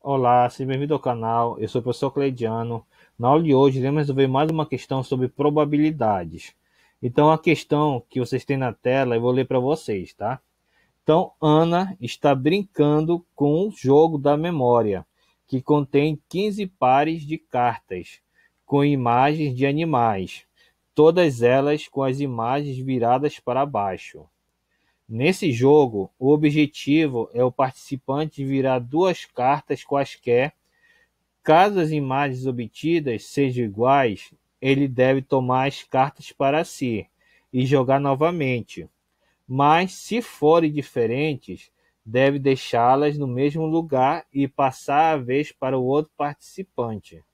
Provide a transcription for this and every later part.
Olá, seja bem-vindo ao canal. Eu sou o professor Cleidiano. Na aula de hoje, iremos resolver mais uma questão sobre probabilidades. Então, a questão que vocês têm na tela, eu vou ler para vocês, tá? Então, Ana está brincando com o jogo da memória, que contém 15 pares de cartas, com imagens de animais, todas elas com as imagens viradas para baixo. Nesse jogo, o objetivo é o participante virar duas cartas quaisquer. Caso as imagens obtidas sejam iguais, ele deve tomar as cartas para si e jogar novamente. Mas se forem diferentes, deve deixá-las no mesmo lugar e passar a vez para o outro participante.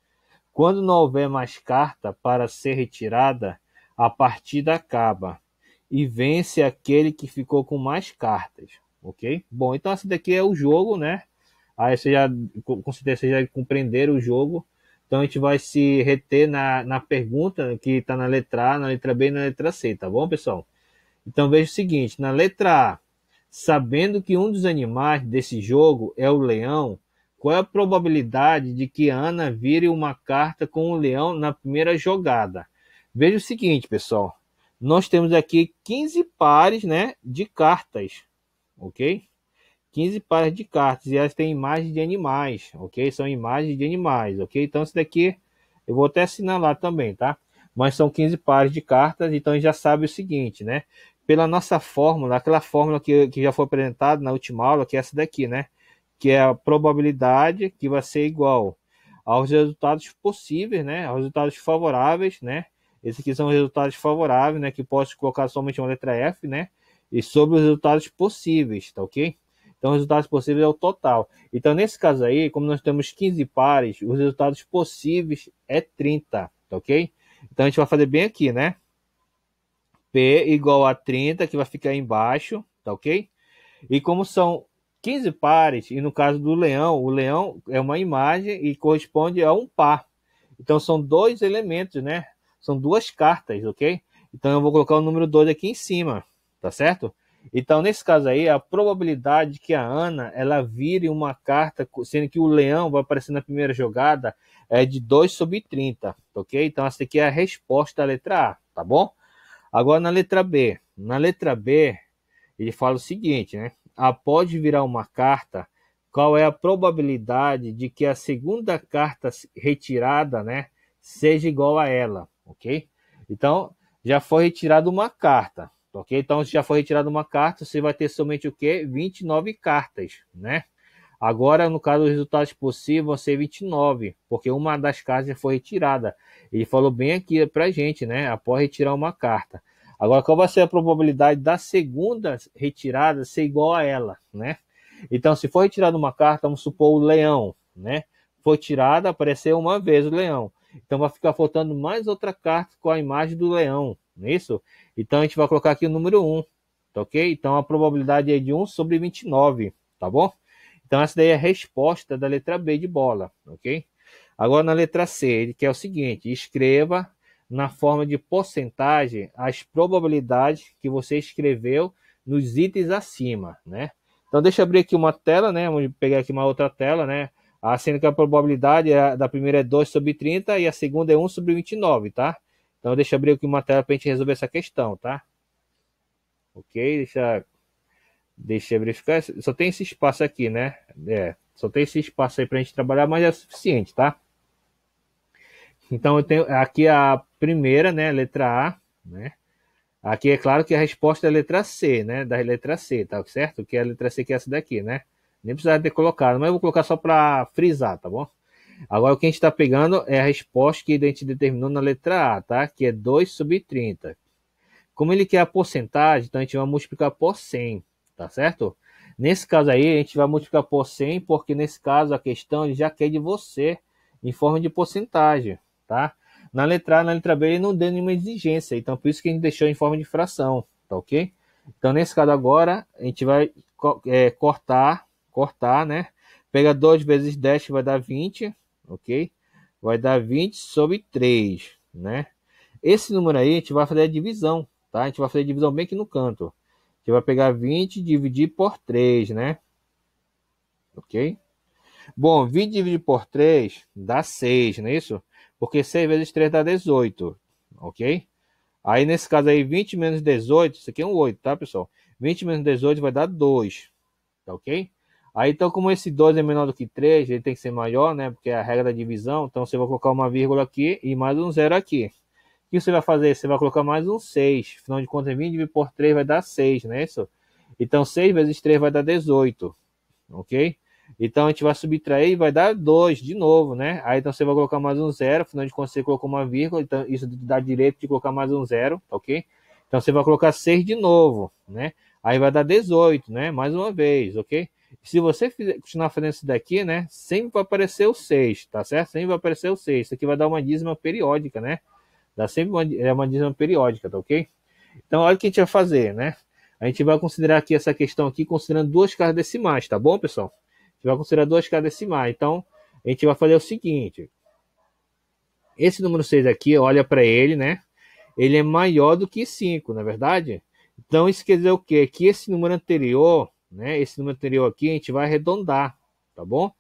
Quando não houver mais carta para ser retirada, a partida acaba e vence aquele que ficou com mais cartas, ok? Bom, então esse daqui é o jogo, né? Aí você já, com certeza, você já compreenderam o jogo. Então a gente vai se reter na, na pergunta que está na letra A, na letra B e na letra C, tá bom, pessoal? Então veja o seguinte: na letra A, sabendo que um dos animais desse jogo é o leão, qual é a probabilidade de que Ana vire uma carta com o um leão na primeira jogada? Veja o seguinte, pessoal nós temos aqui 15 pares né, de cartas, ok? 15 pares de cartas e elas têm imagens de animais, ok? São imagens de animais, ok? Então, isso daqui eu vou até assinar lá também, tá? Mas são 15 pares de cartas, então a gente já sabe o seguinte, né? Pela nossa fórmula, aquela fórmula que, que já foi apresentada na última aula, que é essa daqui, né? Que é a probabilidade que vai ser igual aos resultados possíveis, né? Aos resultados favoráveis, né? Esses aqui são resultados favoráveis, né? Que posso colocar somente uma letra F, né? E sobre os resultados possíveis, tá ok? Então, resultados possíveis é o total. Então, nesse caso aí, como nós temos 15 pares, os resultados possíveis é 30, tá ok? Então, a gente vai fazer bem aqui, né? P igual a 30, que vai ficar embaixo, tá ok? E como são 15 pares, e no caso do leão, o leão é uma imagem e corresponde a um par. Então, são dois elementos, né? São duas cartas, ok? Então eu vou colocar o número 2 aqui em cima, tá certo? Então, nesse caso aí, a probabilidade que a Ana ela vire uma carta, sendo que o leão vai aparecer na primeira jogada, é de 2 sobre 30, ok? Então, essa aqui é a resposta da letra A, tá bom? Agora, na letra B. Na letra B, ele fala o seguinte, né? Após virar uma carta, qual é a probabilidade de que a segunda carta retirada, né, seja igual a ela? ok? Então, já foi retirada uma carta, ok? Então, já foi retirada uma carta, você vai ter somente o quê? 29 cartas, né? Agora, no caso, os resultados possíveis vão ser 29, porque uma das cartas já foi retirada. Ele falou bem aqui pra gente, né? Após retirar uma carta. Agora, qual vai ser a probabilidade da segunda retirada ser igual a ela, né? Então, se for retirada uma carta, vamos supor o leão, né? Foi tirada, apareceu uma vez o leão. Então vai ficar faltando mais outra carta com a imagem do leão, não é isso? Então a gente vai colocar aqui o número 1, tá ok? Então a probabilidade é de 1 sobre 29, tá bom? Então essa daí é a resposta da letra B de bola, ok? Agora na letra C, ele quer o seguinte, escreva na forma de porcentagem as probabilidades que você escreveu nos itens acima, né? Então deixa eu abrir aqui uma tela, né? Vamos pegar aqui uma outra tela, né? Ah, sendo que é a probabilidade é da primeira é 2 sobre 30 e a segunda é 1 sobre 29, tá? Então deixa eu abrir aqui uma tela para a gente resolver essa questão, tá? Ok, deixa, deixa eu verificar. Só tem esse espaço aqui, né? É, só tem esse espaço aí para a gente trabalhar, mas é suficiente, tá? Então eu tenho aqui é a primeira, né? Letra A, né? Aqui é claro que a resposta é a letra C, né? Da letra C, tá certo? Que é a letra C que é essa daqui, né? Nem precisava ter colocado, mas eu vou colocar só para frisar, tá bom? Agora o que a gente está pegando é a resposta que a gente determinou na letra A, tá? Que é 2 sobre 30. Como ele quer a porcentagem, então a gente vai multiplicar por 100, tá certo? Nesse caso aí, a gente vai multiplicar por 100, porque nesse caso a questão ele já quer de você em forma de porcentagem, tá? Na letra A, na letra B, ele não deu nenhuma exigência, então por isso que a gente deixou em forma de fração, tá ok? Então nesse caso agora, a gente vai é, cortar cortar, né? Pega 2 vezes 10 que vai dar 20, ok? Vai dar 20 sobre 3, né? Esse número aí a gente vai fazer a divisão, tá? A gente vai fazer a divisão bem aqui no canto. A gente vai pegar 20 e dividir por 3, né? Ok? Bom, 20 dividido por 3 dá 6, não é isso? Porque 6 vezes 3 dá 18, ok? Aí, nesse caso aí, 20 menos 18, isso aqui é um 8, tá, pessoal? 20 menos 18 vai dar 2, tá ok? Aí, então, como esse 2 é menor do que 3, ele tem que ser maior, né? Porque é a regra da divisão. Então, você vai colocar uma vírgula aqui e mais um zero aqui. O que você vai fazer? Você vai colocar mais um 6. Afinal de contas, 20 dividido por 3 vai dar 6, não é isso? Então, 6 vezes 3 vai dar 18, ok? Então, a gente vai subtrair e vai dar 2 de novo, né? Aí, então, você vai colocar mais um zero. Afinal de contas, você colocou uma vírgula. Então, isso dá direito de colocar mais um zero, ok? Então, você vai colocar 6 de novo, né? Aí vai dar 18, né? Mais uma vez, ok? Se você continuar fazendo isso daqui, né? Sempre vai aparecer o 6, tá certo? Sempre vai aparecer o 6. Isso aqui vai dar uma dízima periódica, né? Dá sempre uma, é uma dízima periódica, tá ok? Então, olha o que a gente vai fazer, né? A gente vai considerar aqui essa questão aqui, considerando duas casas decimais, tá bom, pessoal? A gente vai considerar duas casas decimais. Então, a gente vai fazer o seguinte. Esse número 6 aqui, olha para ele, né? Ele é maior do que 5, na é verdade? Então, isso quer dizer o quê? Que esse número anterior né? Esse número anterior aqui a gente vai arredondar, tá bom?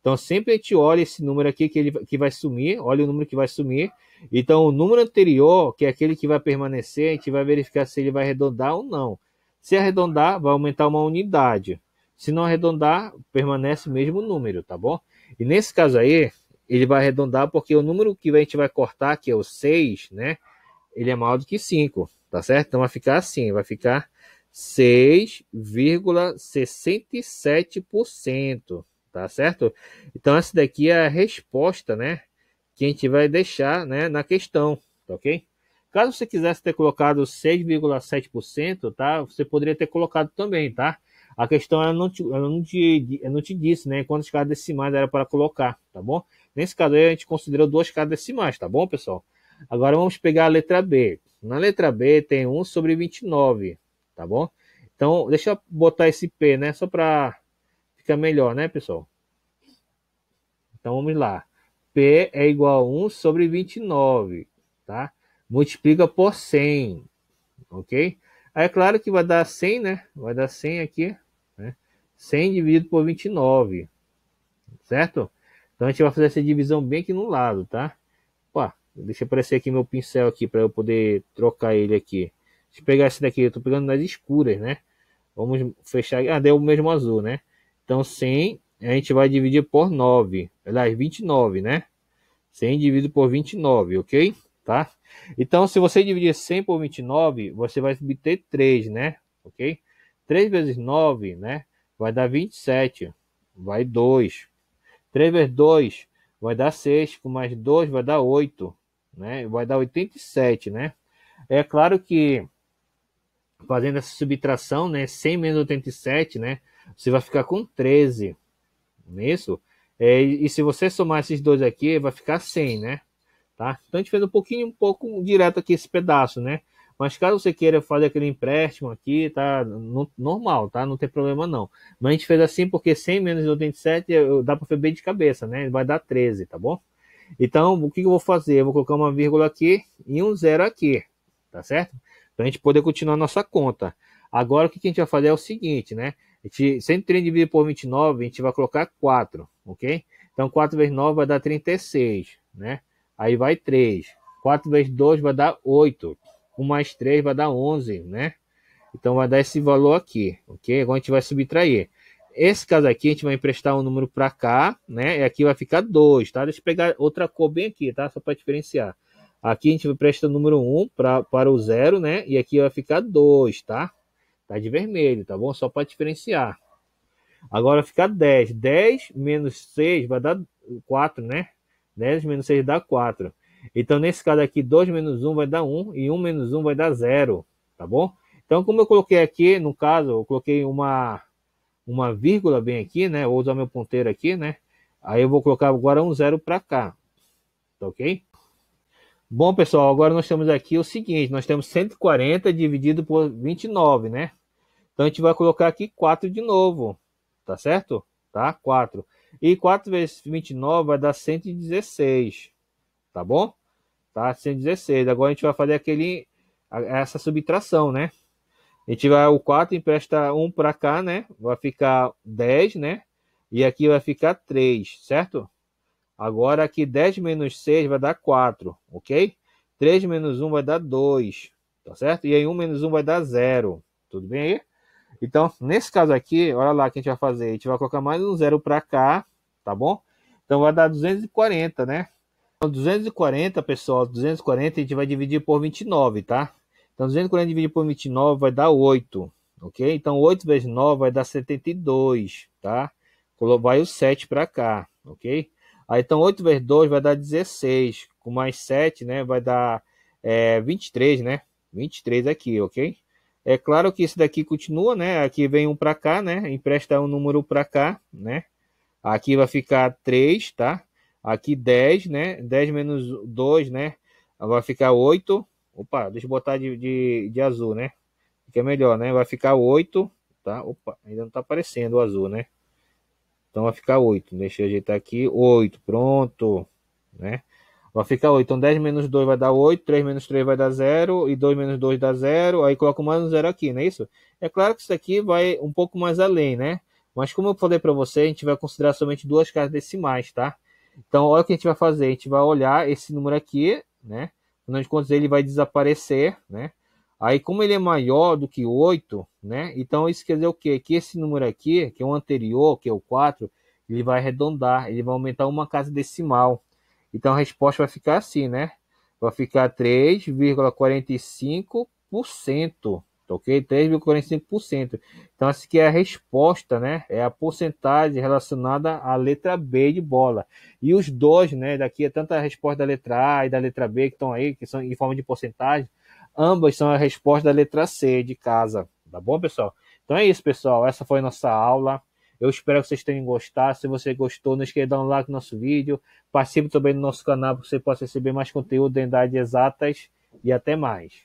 Então sempre a gente olha esse número aqui que ele que vai sumir, olha o número que vai sumir. Então o número anterior, que é aquele que vai permanecer, a gente vai verificar se ele vai arredondar ou não. Se arredondar, vai aumentar uma unidade. Se não arredondar, permanece o mesmo número, tá bom? E nesse caso aí, ele vai arredondar porque o número que a gente vai cortar, que é o 6, né? Ele é maior do que 5, tá certo? Então vai ficar assim, vai ficar 6,67%, tá certo? Então essa daqui é a resposta, né, que a gente vai deixar, né, na questão, tá OK? Caso você quisesse ter colocado 6,7%, tá? Você poderia ter colocado também, tá? A questão ela não te, ela não te, ela não te disse, né, quantas casas decimais era para colocar, tá bom? Nesse caso aí a gente considerou duas casas decimais, tá bom, pessoal? Agora vamos pegar a letra B. Na letra B tem 1 sobre 29, tá bom? Então, deixa eu botar esse P, né? Só para ficar melhor, né, pessoal? Então, vamos lá. P é igual a 1 sobre 29, tá? Multiplica por 100, ok? Aí, é claro que vai dar 100, né? Vai dar 100 aqui, né? 100 dividido por 29, certo? Então, a gente vai fazer essa divisão bem aqui no lado, tá? Opa, deixa aparecer aqui meu pincel aqui para eu poder trocar ele aqui. Deixa pegar esse daqui, eu tô pegando nas escuras, né? Vamos fechar. Ah, deu o mesmo azul, né? Então, 100 a gente vai dividir por 9. Aliás, 29, né? 100 dividido por 29, ok? Tá? Então, se você dividir 100 por 29, você vai obter 3, né? Ok? 3 vezes 9, né? Vai dar 27. Vai 2. 3 vezes 2 vai dar 6. Com mais 2 vai dar 8. Né? Vai dar 87, né? É claro que fazendo essa subtração, né? 100 menos 87, né? Você vai ficar com 13, não é isso? É, e se você somar esses dois aqui, vai ficar 100, né? Tá? Então a gente fez um pouquinho, um pouco direto aqui esse pedaço, né? Mas caso você queira fazer aquele empréstimo aqui, tá no, normal, tá? Não tem problema não. Mas a gente fez assim porque 100 menos 87 eu, dá para bem de cabeça, né? Vai dar 13, tá bom? Então, o que eu vou fazer? Eu vou colocar uma vírgula aqui e um zero aqui, tá certo? para a gente poder continuar nossa conta. Agora o que a gente vai fazer é o seguinte, né? A gente, 130 dividido por 29, a gente vai colocar 4, ok? Então 4 vezes 9 vai dar 36, né? Aí vai 3. 4 vezes 2 vai dar 8. 1 mais 3 vai dar 11, né? Então vai dar esse valor aqui, ok? Agora a gente vai subtrair. Esse caso aqui, a gente vai emprestar um número para cá, né? E aqui vai ficar 2, tá? Deixa eu pegar outra cor bem aqui, tá? Só para diferenciar. Aqui a gente presta número 1 pra, para o 0, né? E aqui vai ficar 2, tá? Tá de vermelho, tá bom? Só para diferenciar. Agora fica 10. 10 menos 6 vai dar 4, né? 10 menos 6 dá 4. Então, nesse caso aqui, 2 menos 1 vai dar 1 e 1 menos 1 vai dar 0, tá bom? Então, como eu coloquei aqui, no caso, eu coloquei uma, uma vírgula bem aqui, né? Vou usar meu ponteiro aqui, né? Aí eu vou colocar agora um zero para cá, tá ok? Bom, pessoal, agora nós temos aqui o seguinte, nós temos 140 dividido por 29, né? Então, a gente vai colocar aqui 4 de novo, tá certo? Tá? 4. E 4 vezes 29 vai dar 116, tá bom? Tá? 116. Agora a gente vai fazer aquele, essa subtração, né? A gente vai o 4 empresta 1 para cá, né? Vai ficar 10, né? E aqui vai ficar 3, certo? Agora aqui 10 menos 6 vai dar 4, ok? 3 menos 1 vai dar 2, tá certo? E aí 1 menos 1 vai dar 0, tudo bem aí? Então, nesse caso aqui, olha lá o que a gente vai fazer. A gente vai colocar mais um zero para cá, tá bom? Então vai dar 240, né? Então, 240, pessoal, 240 a gente vai dividir por 29, tá? Então 240 dividido por 29 vai dar 8, ok? Então 8 vezes 9 vai dar 72, tá? Vai o 7 para cá, ok? Aí, então, 8 vezes 2 vai dar 16, com mais 7, né? Vai dar é, 23, né? 23 aqui, ok? É claro que isso daqui continua, né? Aqui vem um para cá, né? Empresta um número para cá, né? Aqui vai ficar 3, tá? Aqui 10, né? 10 menos 2, né? Vai ficar 8. Opa, deixa eu botar de, de, de azul, né? Que é melhor, né? Vai ficar 8, tá? Opa, ainda não tá aparecendo o azul, né? Então vai ficar 8. Deixa eu ajeitar aqui. 8. Pronto. Né? Vai ficar 8. Então 10 menos 2 vai dar 8. 3 menos 3 vai dar 0. E 2 menos 2 dá 0. Aí coloco mais um 0 aqui, não é isso? É claro que isso aqui vai um pouco mais além, né? Mas como eu falei para você, a gente vai considerar somente duas casas decimais, tá? Então olha o que a gente vai fazer. A gente vai olhar esse número aqui, né? Afinal de contas ele vai desaparecer, né? Aí, como ele é maior do que 8, né? Então, isso quer dizer o quê? Que esse número aqui, que é o anterior, que é o 4, ele vai arredondar, ele vai aumentar uma casa decimal. Então, a resposta vai ficar assim, né? Vai ficar 3,45%, tá ok? 3,45%. Então, essa aqui é a resposta, né? É a porcentagem relacionada à letra B de bola. E os dois, né? Daqui é tanta a resposta da letra A e da letra B que estão aí, que são em forma de porcentagem Ambas são a resposta da letra C de casa. Tá bom, pessoal? Então é isso, pessoal. Essa foi nossa aula. Eu espero que vocês tenham gostado. Se você gostou, não esqueça de dar um like no nosso vídeo. Participe também do nosso canal para você possa receber mais conteúdo de idades exatas. E até mais.